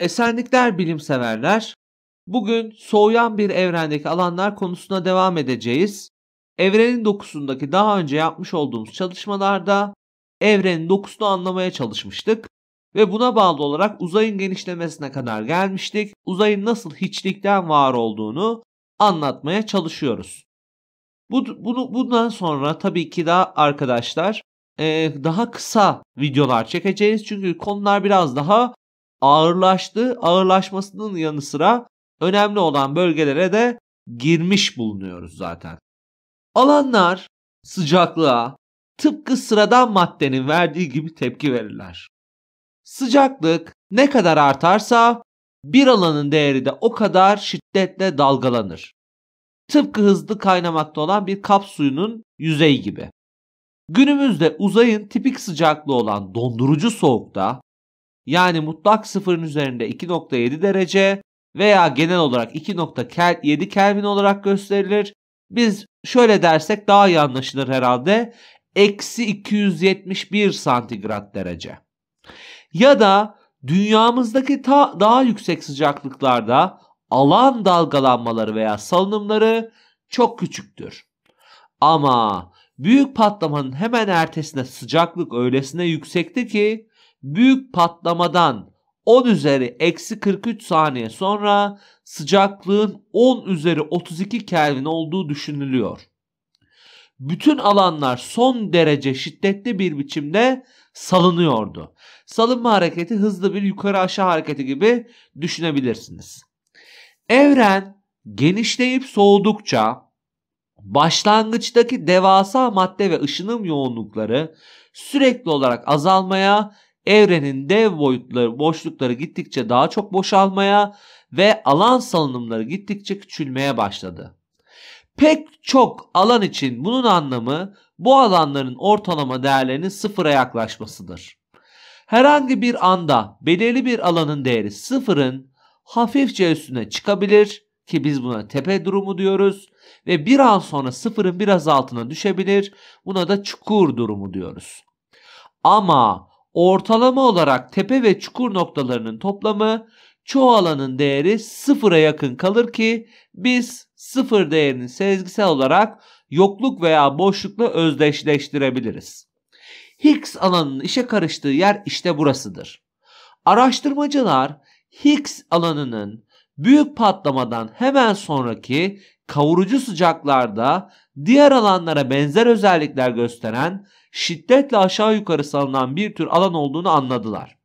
Esenlikler bilimseverler. Bugün soğuyan bir evrendeki alanlar konusuna devam edeceğiz. Evrenin dokusundaki daha önce yapmış olduğumuz çalışmalarda evrenin dokusunu anlamaya çalışmıştık ve buna bağlı olarak uzayın genişlemesine kadar gelmiştik. Uzayın nasıl hiçlikten var olduğunu anlatmaya çalışıyoruz. Bu, bunu, bundan sonra tabii ki daha arkadaşlar daha kısa videolar çekeceğiz çünkü konular biraz daha ağırlaştı. Ağırlaşmasının yanı sıra önemli olan bölgelere de girmiş bulunuyoruz zaten. Alanlar sıcaklığa tıpkı sıradan maddenin verdiği gibi tepki verirler. Sıcaklık ne kadar artarsa bir alanın değeri de o kadar şiddetle dalgalanır. Tıpkı hızlı kaynamakta olan bir kap suyunun yüzeyi gibi. Günümüzde uzayın tipik sıcaklığı olan dondurucu soğukta yani mutlak sıfırın üzerinde 2.7 derece veya genel olarak 2.7 Kelvin olarak gösterilir. Biz şöyle dersek daha iyi anlaşılır herhalde. Eksi 271 santigrat derece. Ya da dünyamızdaki ta daha yüksek sıcaklıklarda alan dalgalanmaları veya salınımları çok küçüktür. Ama büyük patlamanın hemen ertesinde sıcaklık öylesine yüksekti ki büyük patlamadan 10 üzeri eksi 43 saniye sonra sıcaklığın 10 üzeri 32 Kelvin olduğu düşünülüyor. Bütün alanlar son derece şiddetli bir biçimde salınıyordu. Salınma hareketi hızlı bir yukarı aşağı hareketi gibi düşünebilirsiniz. Evren genişleyip soğudukça başlangıçtaki devasa madde ve ışınım yoğunlukları sürekli olarak azalmaya evrenin dev boyutları, boşlukları gittikçe daha çok boşalmaya ve alan salınımları gittikçe küçülmeye başladı. Pek çok alan için bunun anlamı bu alanların ortalama değerlerinin sıfıra yaklaşmasıdır. Herhangi bir anda belirli bir alanın değeri sıfırın hafifçe üstüne çıkabilir ki biz buna tepe durumu diyoruz ve bir an sonra sıfırın biraz altına düşebilir buna da çukur durumu diyoruz. Ama ortalama olarak tepe ve çukur noktalarının toplamı çoğu alanın değeri sıfıra yakın kalır ki biz sıfır değerini sezgisel olarak yokluk veya boşlukla özdeşleştirebiliriz. Higgs alanının işe karıştığı yer işte burasıdır. Araştırmacılar Higgs alanının Büyük patlamadan hemen sonraki kavurucu sıcaklarda diğer alanlara benzer özellikler gösteren şiddetle aşağı yukarı salınan bir tür alan olduğunu anladılar.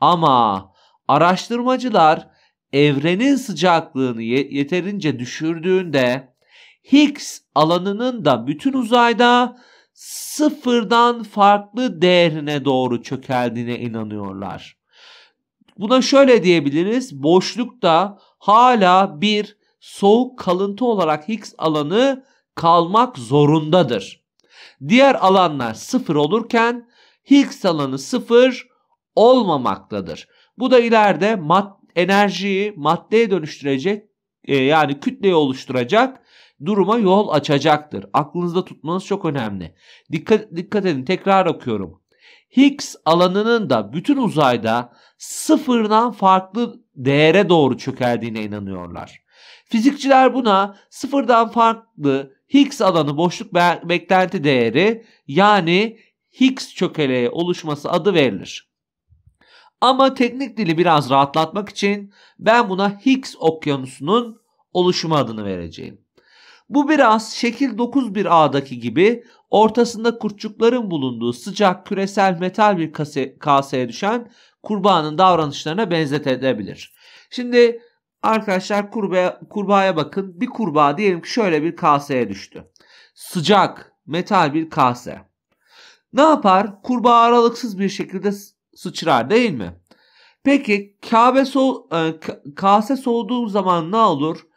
Ama araştırmacılar evrenin sıcaklığını yeterince düşürdüğünde Higgs alanının da bütün uzayda sıfırdan farklı değerine doğru çökeldiğine inanıyorlar. Buna şöyle diyebiliriz. Boşlukta hala bir soğuk kalıntı olarak Higgs alanı kalmak zorundadır. Diğer alanlar sıfır olurken Higgs alanı sıfır olmamaktadır. Bu da ileride mat enerjiyi maddeye dönüştürecek e, yani kütleyi oluşturacak duruma yol açacaktır. Aklınızda tutmanız çok önemli. Dikkat, dikkat edin tekrar okuyorum. Higgs alanının da bütün uzayda sıfırdan farklı değere doğru çökerdiğine inanıyorlar. Fizikçiler buna sıfırdan farklı Higgs alanı boşluk be beklenti değeri yani Higgs çökeleği oluşması adı verilir. Ama teknik dili biraz rahatlatmak için ben buna Higgs okyanusunun oluşumu adını vereceğim. Bu biraz şekil 9.1a'daki gibi ortasında kurtçukların bulunduğu sıcak küresel metal bir kase, kaseye düşen kurbağanın davranışlarına benzetilebilir. Şimdi arkadaşlar kurbağa, kurbağaya bakın. Bir kurbağa diyelim ki şöyle bir kaseye düştü. Sıcak metal bir kase. Ne yapar? Kurbağa aralıksız bir şekilde sıçrar değil mi? Peki e, kase soğuduğu zaman ne olur?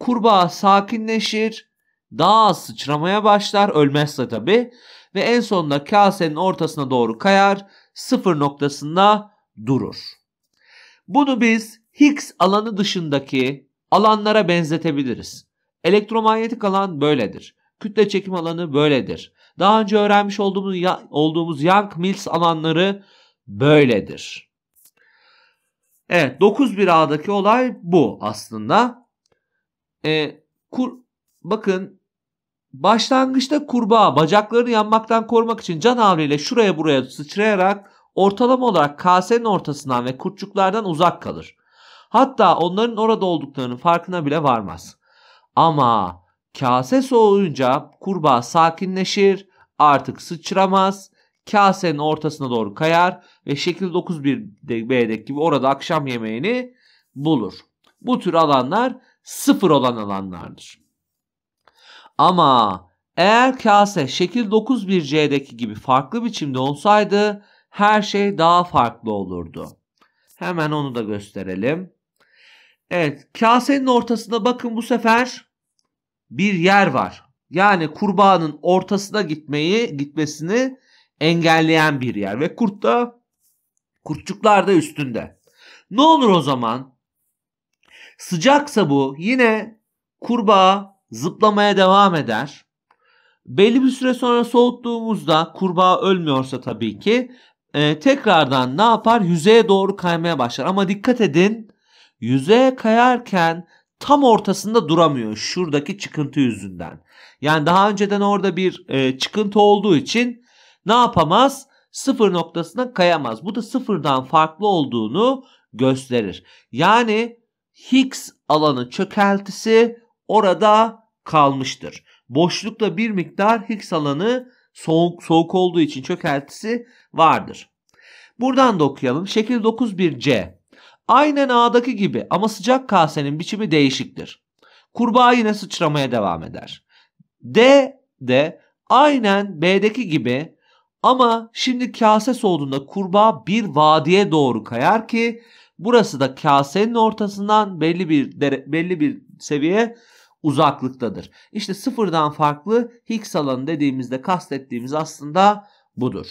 Kurbağa sakinleşir, daha az sıçramaya başlar, ölmezse tabi ve en sonunda kasenin ortasına doğru kayar, sıfır noktasında durur. Bunu biz Higgs alanı dışındaki alanlara benzetebiliriz. Elektromanyetik alan böyledir. Kütle çekim alanı böyledir. Daha önce öğrenmiş olduğumuz, olduğumuz Young-Mills alanları böyledir. Evet 9.1a'daki olay bu aslında. E, kur, bakın başlangıçta kurbağa bacaklarını yanmaktan korumak için canavriyle şuraya buraya sıçrayarak ortalama olarak kasenin ortasından ve kurtçuklardan uzak kalır. Hatta onların orada olduklarının farkına bile varmaz. Ama kase soğuyunca kurbağa sakinleşir, artık sıçramaz, kasenin ortasına doğru kayar ve şekil 91B'deki gibi orada akşam yemeğini bulur. Bu tür alanlar sıfır olan alanlardır. Ama eğer kase şekil 9 bir C'deki gibi farklı biçimde olsaydı her şey daha farklı olurdu. Hemen onu da gösterelim. Evet kasenin ortasına bakın bu sefer bir yer var. Yani kurbağanın ortasına gitmeyi gitmesini engelleyen bir yer ve kurt da kurtçuklar da üstünde. Ne olur o zaman Sıcaksa bu yine kurbağa zıplamaya devam eder. Belli bir süre sonra soğuttuğumuzda kurbağa ölmüyorsa tabii ki e, tekrardan ne yapar? Yüzeye doğru kaymaya başlar. Ama dikkat edin yüzeye kayarken tam ortasında duramıyor şuradaki çıkıntı yüzünden. Yani daha önceden orada bir e, çıkıntı olduğu için ne yapamaz? Sıfır noktasına kayamaz. Bu da sıfırdan farklı olduğunu gösterir. Yani Higgs alanı çökeltisi orada kalmıştır. Boşlukta bir miktar Higgs alanı soğuk, soğuk olduğu için çökeltisi vardır. Buradan da okuyalım. Şekil 91C. Aynen A'daki gibi ama sıcak kasenin biçimi değişiktir. Kurbağa yine sıçramaya devam eder. D de aynen B'deki gibi ama şimdi kase soğuduğunda kurbağa bir vadiye doğru kayar ki Burası da kasenin ortasından belli bir dere, belli bir seviye uzaklıktadır. İşte sıfırdan farklı Higgs alanı dediğimizde kastettiğimiz aslında budur.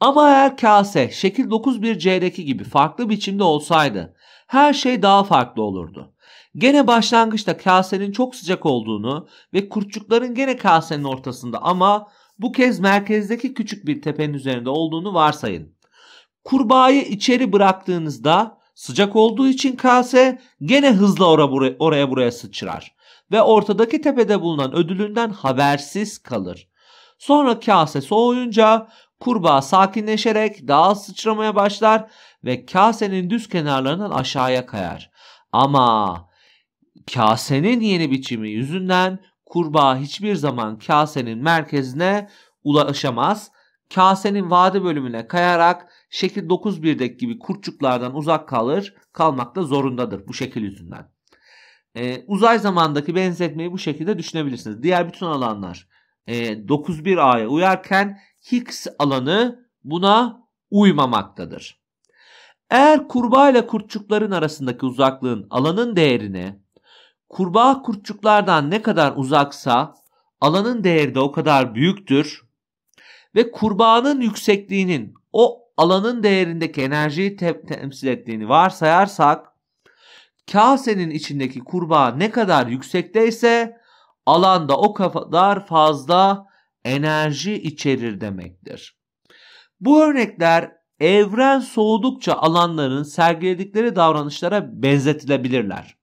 Ama eğer kase şekil 9.1c'deki gibi farklı biçimde olsaydı her şey daha farklı olurdu. Gene başlangıçta kasenin çok sıcak olduğunu ve kurtçukların gene kasenin ortasında ama bu kez merkezdeki küçük bir tepenin üzerinde olduğunu varsayın. Kurbağayı içeri bıraktığınızda sıcak olduğu için kase gene hızla oraya buraya, oraya buraya sıçrar ve ortadaki tepede bulunan ödülünden habersiz kalır. Sonra kase soğuyunca kurbağa sakinleşerek daha az sıçramaya başlar ve kasenin düz kenarlarından aşağıya kayar. Ama kasenin yeni biçimi yüzünden kurbağa hiçbir zaman kasenin merkezine ulaşamaz kasenin vade bölümüne kayarak şekil 9 9.1'deki gibi kurtçuklardan uzak kalır, kalmakta zorundadır bu şekil yüzünden. Ee, uzay zamandaki benzetmeyi bu şekilde düşünebilirsiniz. Diğer bütün alanlar e, 9.1a'ya uyarken Higgs alanı buna uymamaktadır. Eğer kurbağa ile kurtçukların arasındaki uzaklığın alanın değerini kurbağa kurtçuklardan ne kadar uzaksa alanın değeri de o kadar büyüktür ve kurbağanın yüksekliğinin o alanın değerindeki enerjiyi te- temsil ettiğini varsayarsak kasenin içindeki kurbağa ne kadar yüksekteyse alanda o kadar fazla enerji içerir demektir. Bu örnekler evren soğudukça alanların sergiledikleri davranışlara benzetilebilirler.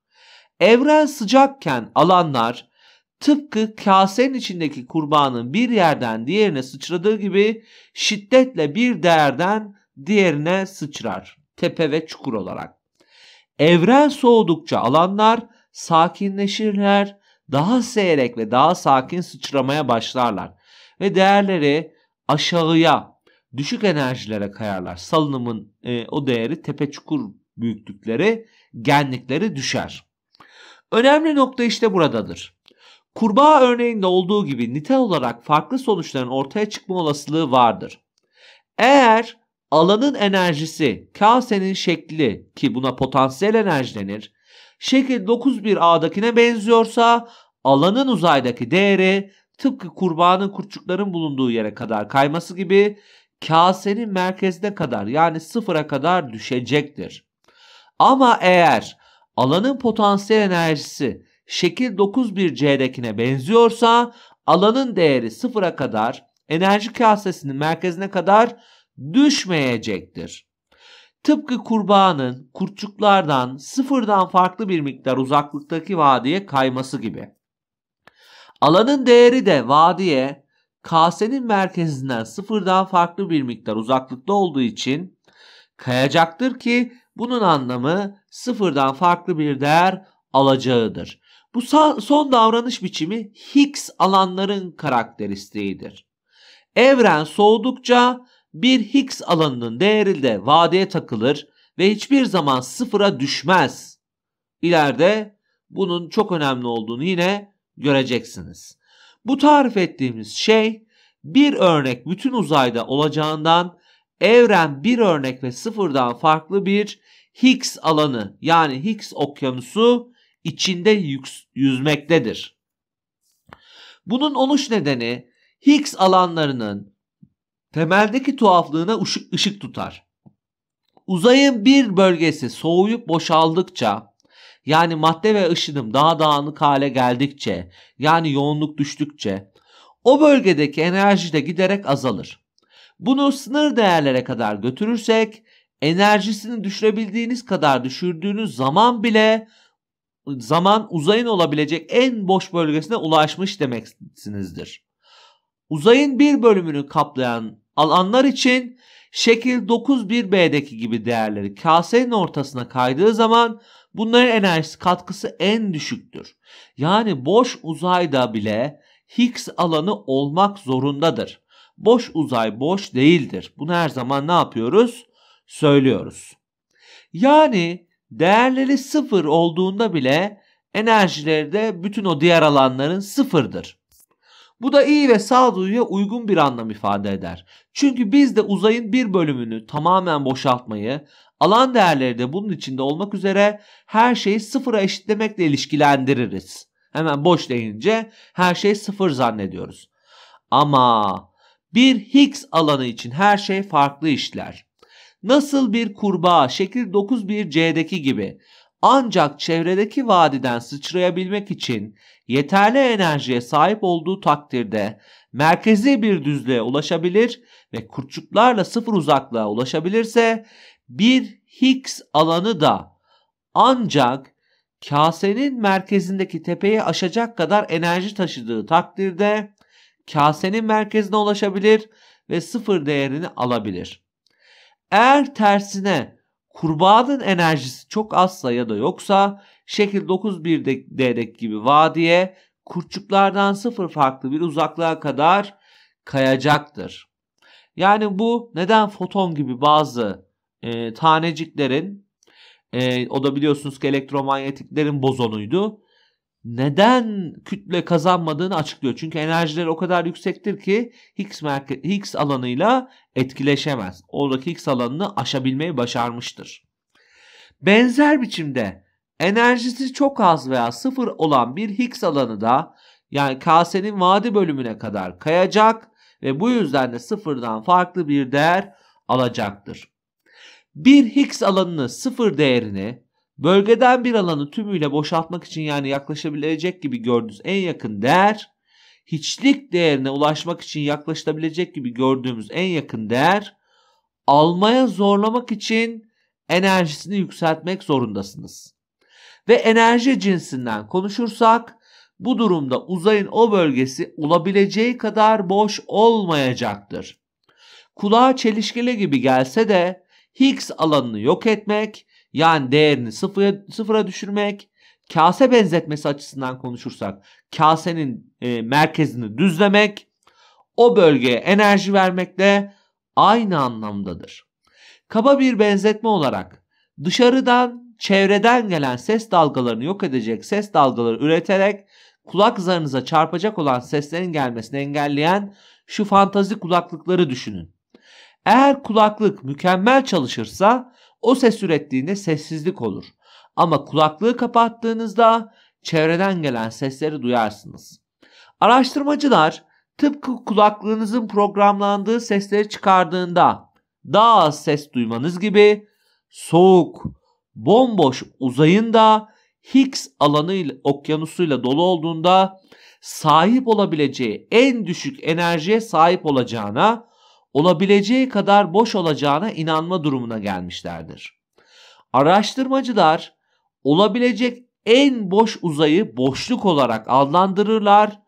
Evren sıcakken alanlar tıpkı kasenin içindeki kurbanın bir yerden diğerine sıçradığı gibi şiddetle bir değerden diğerine sıçrar. Tepe ve çukur olarak. Evren soğudukça alanlar sakinleşirler, daha seyrek ve daha sakin sıçramaya başlarlar ve değerleri aşağıya, düşük enerjilere kayarlar. Salınımın e, o değeri tepe çukur büyüklükleri, genlikleri düşer. Önemli nokta işte buradadır. Kurbağa örneğinde olduğu gibi nitel olarak farklı sonuçların ortaya çıkma olasılığı vardır. Eğer alanın enerjisi kasenin şekli ki buna potansiyel enerji denir, şekil 91A'dakine benziyorsa alanın uzaydaki değeri tıpkı kurbağanın kurtçukların bulunduğu yere kadar kayması gibi kasenin merkezine kadar yani sıfıra kadar düşecektir. Ama eğer alanın potansiyel enerjisi şekil 9.1 C'dekine benziyorsa alanın değeri sıfıra kadar enerji kasesinin merkezine kadar düşmeyecektir. Tıpkı kurbağanın kurtçuklardan sıfırdan farklı bir miktar uzaklıktaki vadiye kayması gibi. Alanın değeri de vadiye kasenin merkezinden sıfırdan farklı bir miktar uzaklıkta olduğu için kayacaktır ki bunun anlamı sıfırdan farklı bir değer alacağıdır. Bu son davranış biçimi Higgs alanların karakteristiğidir. Evren soğudukça bir Higgs alanının değeri de vadeye takılır ve hiçbir zaman sıfıra düşmez. İleride bunun çok önemli olduğunu yine göreceksiniz. Bu tarif ettiğimiz şey bir örnek bütün uzayda olacağından evren bir örnek ve sıfırdan farklı bir Higgs alanı yani Higgs okyanusu içinde yüzmektedir. Bunun oluş nedeni Higgs alanlarının temeldeki tuhaflığına ışık tutar. Uzayın bir bölgesi soğuyup boşaldıkça yani madde ve ışınım daha dağınık hale geldikçe yani yoğunluk düştükçe o bölgedeki enerji de giderek azalır. Bunu sınır değerlere kadar götürürsek enerjisini düşürebildiğiniz kadar düşürdüğünüz zaman bile zaman uzayın olabilecek en boş bölgesine ulaşmış demeksinizdir. Uzayın bir bölümünü kaplayan alanlar için şekil 9.1b'deki gibi değerleri kasenin ortasına kaydığı zaman bunların enerjisi katkısı en düşüktür. Yani boş uzayda bile Higgs alanı olmak zorundadır. Boş uzay boş değildir. Bunu her zaman ne yapıyoruz? Söylüyoruz. Yani değerleri sıfır olduğunda bile enerjileri de bütün o diğer alanların sıfırdır. Bu da iyi ve sağduyuya uygun bir anlam ifade eder. Çünkü biz de uzayın bir bölümünü tamamen boşaltmayı, alan değerleri de bunun içinde olmak üzere her şeyi sıfıra eşitlemekle ilişkilendiririz. Hemen boş deyince her şey sıfır zannediyoruz. Ama bir Higgs alanı için her şey farklı işler. Nasıl bir kurbağa şekil 91C'deki gibi ancak çevredeki vadiden sıçrayabilmek için yeterli enerjiye sahip olduğu takdirde merkezi bir düzlüğe ulaşabilir ve kurçuklarla sıfır uzaklığa ulaşabilirse bir Higgs alanı da ancak kasenin merkezindeki tepeyi aşacak kadar enerji taşıdığı takdirde kasenin merkezine ulaşabilir ve sıfır değerini alabilir. Eğer tersine kurbağanın enerjisi çok azsa ya da yoksa şekil 9.1'deki gibi vadiye kurtçuklardan sıfır farklı bir uzaklığa kadar kayacaktır. Yani bu neden foton gibi bazı e, taneciklerin e, o da biliyorsunuz ki elektromanyetiklerin bozonuydu neden kütle kazanmadığını açıklıyor. Çünkü enerjileri o kadar yüksektir ki Higgs, merke- Higgs alanıyla etkileşemez. Oradaki Higgs alanını aşabilmeyi başarmıştır. Benzer biçimde enerjisi çok az veya sıfır olan bir Higgs alanı da yani kasenin vadi bölümüne kadar kayacak ve bu yüzden de sıfırdan farklı bir değer alacaktır. Bir Higgs alanını sıfır değerini Bölgeden bir alanı tümüyle boşaltmak için yani yaklaşabilecek gibi gördüğünüz en yakın değer, hiçlik değerine ulaşmak için yaklaşılabilecek gibi gördüğümüz en yakın değer, almaya zorlamak için enerjisini yükseltmek zorundasınız. Ve enerji cinsinden konuşursak bu durumda uzayın o bölgesi olabileceği kadar boş olmayacaktır. Kulağa çelişkili gibi gelse de Higgs alanını yok etmek yani değerini sıfıra, sıfıra düşürmek. Kase benzetmesi açısından konuşursak kasenin e, merkezini düzlemek o bölgeye enerji vermekle aynı anlamdadır. Kaba bir benzetme olarak dışarıdan çevreden gelen ses dalgalarını yok edecek ses dalgaları üreterek kulak zarınıza çarpacak olan seslerin gelmesini engelleyen şu fantazi kulaklıkları düşünün. Eğer kulaklık mükemmel çalışırsa o ses ürettiğinde sessizlik olur. Ama kulaklığı kapattığınızda çevreden gelen sesleri duyarsınız. Araştırmacılar tıpkı kulaklığınızın programlandığı sesleri çıkardığında daha az ses duymanız gibi soğuk, bomboş uzayın da Higgs alanı okyanusuyla dolu olduğunda sahip olabileceği en düşük enerjiye sahip olacağına olabileceği kadar boş olacağına inanma durumuna gelmişlerdir. Araştırmacılar olabilecek en boş uzayı boşluk olarak adlandırırlar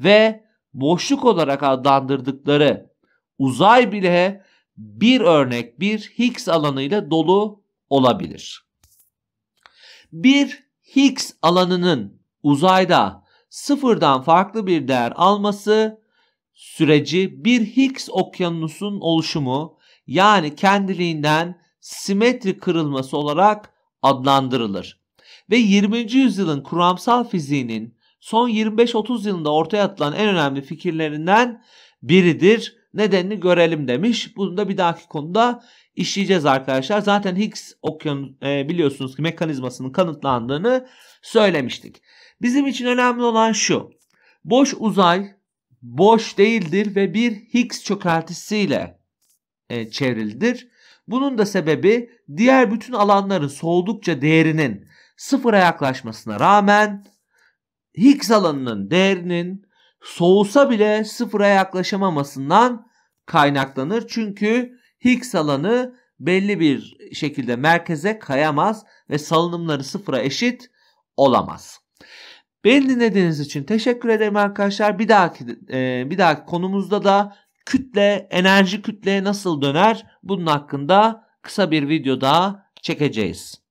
ve boşluk olarak adlandırdıkları uzay bile bir örnek bir Higgs alanıyla dolu olabilir. Bir Higgs alanının uzayda sıfırdan farklı bir değer alması süreci bir Higgs okyanusun oluşumu yani kendiliğinden simetri kırılması olarak adlandırılır. Ve 20. yüzyılın kuramsal fiziğinin son 25-30 yılında ortaya atılan en önemli fikirlerinden biridir. Nedenini görelim demiş. Bunu da bir dahaki konuda işleyeceğiz arkadaşlar. Zaten Higgs okyanus e, biliyorsunuz ki mekanizmasının kanıtlandığını söylemiştik. Bizim için önemli olan şu. Boş uzay boş değildir ve bir Higgs çökeltisiyle e, çevrilidir. Bunun da sebebi diğer bütün alanların soğudukça değerinin sıfıra yaklaşmasına rağmen Higgs alanının değerinin soğusa bile sıfıra yaklaşamamasından kaynaklanır. Çünkü Higgs alanı belli bir şekilde merkeze kayamaz ve salınımları sıfıra eşit olamaz. Beni dinlediğiniz için teşekkür ederim arkadaşlar. Bir dahaki e, bir dahaki konumuzda da kütle, enerji kütleye nasıl döner bunun hakkında kısa bir video daha çekeceğiz.